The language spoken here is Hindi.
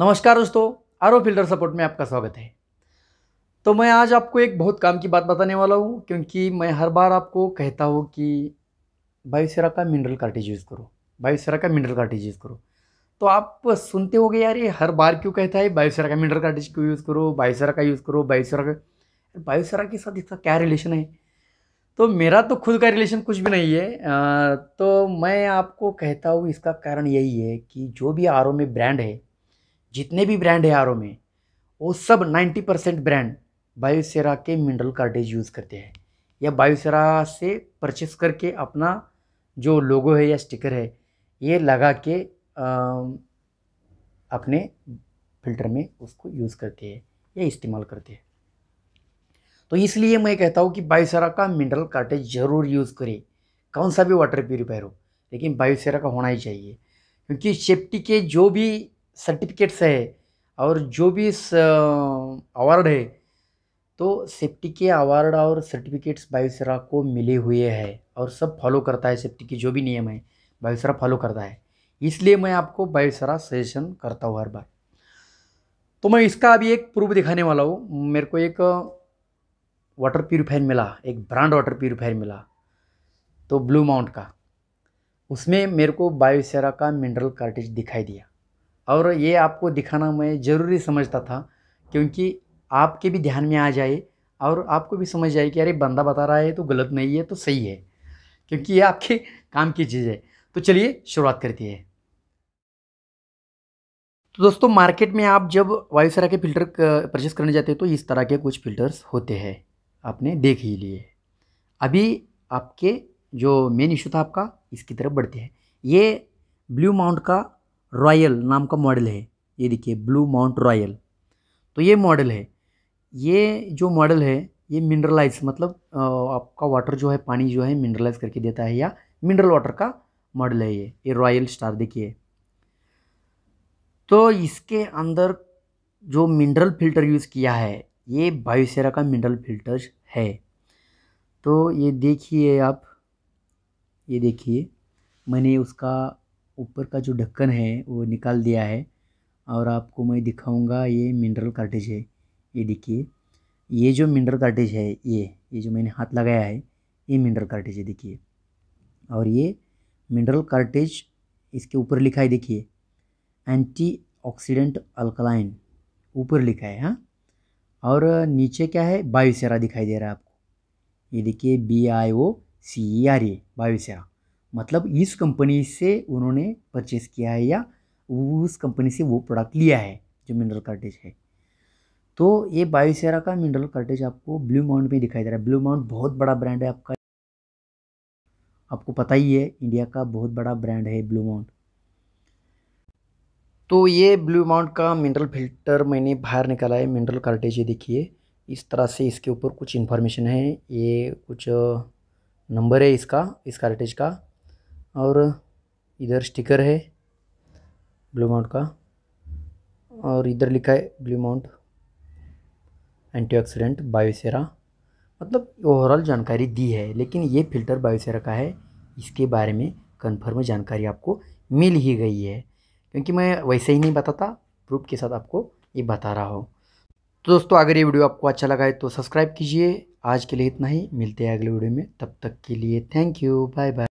नमस्कार दोस्तों ओ फिल्टर सपोर्ट में आपका स्वागत है तो मैं आज आपको एक बहुत काम की बात बताने वाला हूँ क्योंकि मैं हर बार आपको कहता हूँ कि बायोसेरा का मिनरल कार्टेज यूज़ करो बायोसेरा का मिनरल कार्टेज यूज़ करो तो आप सुनते हो गए यार ये हर बार क्यों कहता है बायोसेरा का मिनरल कार्टेज क्यों यूज़ करो बायोसेरा का यूज़ करो बायोसेरा का बायोसेरा के साथ इसका क्या रिलेशन है तो मेरा तो खुद का रिलेशन कुछ भी नहीं है तो मैं आपको कहता हूँ इसका कारण यही है कि जो भी आर में ब्रांड है जितने भी ब्रांड है आर में वो सब 90 परसेंट ब्रांड बायोसेरा के मिनरल कार्टेज यूज़ करते हैं या बायोसेरा से परचेस करके अपना जो लोगो है या स्टिकर है ये लगा के अपने फिल्टर में उसको यूज़ करते हैं या इस्तेमाल करते हैं तो इसलिए मैं कहता हूँ कि बायोसेरा का मिनरल कार्टेज ज़रूर यूज़ करें कौन सा भी वाटर प्योरीफायर हो लेकिन बायोसेरा का होना ही चाहिए क्योंकि सेफ्टी के जो भी सर्टिफिकेट्स है और जो भी अवार्ड है तो सेफ्टी के अवार्ड और सर्टिफिकेट्स वायुसेना को मिले हुए है और सब फॉलो करता है सेफ्टी के जो भी नियम है वायुसेना फॉलो करता है इसलिए मैं आपको वायुसेना सजेशन करता हूँ हर बार तो मैं इसका अभी एक प्रूफ दिखाने वाला हूँ मेरे को एक वाटर प्योरीफायर मिला एक ब्रांड वाटर प्योरीफायर मिला तो ब्लू माउंट का उसमें मेरे को बायोसेरा का मिनरल कार्टेज दिखाई दिया और ये आपको दिखाना मैं ज़रूरी समझता था क्योंकि आपके भी ध्यान में आ जाए और आपको भी समझ जाए कि अरे बंदा बता रहा है तो गलत नहीं है तो सही है क्योंकि ये आपके काम की चीज़ है तो चलिए शुरुआत करती है तो दोस्तों मार्केट में आप जब वायुसरा के फ़िल्टर परचेस करने जाते हैं तो इस तरह के कुछ फ़िल्टर्स होते हैं आपने देख ही लिए अभी आपके जो मेन इशू था आपका इसकी तरफ बढ़ते हैं ये ब्लू माउंट का रॉयल नाम का मॉडल है ये देखिए ब्लू माउंट रॉयल तो ये मॉडल है ये जो मॉडल है ये मिनरलाइज मतलब आपका वाटर जो है पानी जो है मिनरलाइज करके देता है या मिनरल वाटर का मॉडल है ये ये रॉयल स्टार देखिए तो इसके अंदर जो मिनरल फिल्टर यूज़ किया है ये बायोसेरा का मिनरल फिल्टर है तो ये देखिए आप ये देखिए मैंने उसका ऊपर का जो ढक्कन है वो निकाल दिया है और आपको मैं दिखाऊंगा ये मिनरल कार्टेज है ये देखिए ये जो मिनरल कार्टेज है ये ये जो मैंने हाथ लगाया है ये मिनरल कार्टेज है देखिए और ये मिनरल कार्टेज इसके ऊपर लिखा है देखिए एंटी ऑक्सीडेंट अल्कलाइन ऊपर लिखा है हाँ और नीचे क्या है बायोसेरा दिखाई दे रहा है आपको ये देखिए B I O C E R A बायोसेरा मतलब इस कंपनी से उन्होंने परचेस किया है या उस कंपनी से वो प्रोडक्ट लिया है जो मिनरल कार्टेज है तो ये बायोसेरा का मिनरल कार्टेज आपको ब्लू माउंट में दिखाई दे रहा है ब्लू माउंट बहुत बड़ा ब्रांड है आपका आपको पता ही है इंडिया का बहुत बड़ा ब्रांड है ब्लू माउंट तो ये ब्लू माउंट का मिनरल फिल्टर मैंने बाहर निकाला है मिनरल कार्टेज ये देखिए इस तरह से इसके ऊपर कुछ इन्फॉर्मेशन है ये कुछ नंबर है इसका इस कार्टेज का और इधर स्टिकर है ब्लू माउंट का और इधर लिखा है ब्लू माउंट एंटीऑक्सीडेंट बायोसेरा मतलब ओवरऑल जानकारी दी है लेकिन ये फ़िल्टर बायोसेरा का है इसके बारे में कन्फर्म जानकारी आपको मिल ही गई है क्योंकि मैं वैसे ही नहीं बताता प्रूफ के साथ आपको ये बता रहा हूँ तो दोस्तों अगर ये वीडियो आपको अच्छा लगा है तो सब्सक्राइब कीजिए आज के लिए इतना ही मिलते हैं अगले वीडियो में तब तक के लिए थैंक यू बाय बाय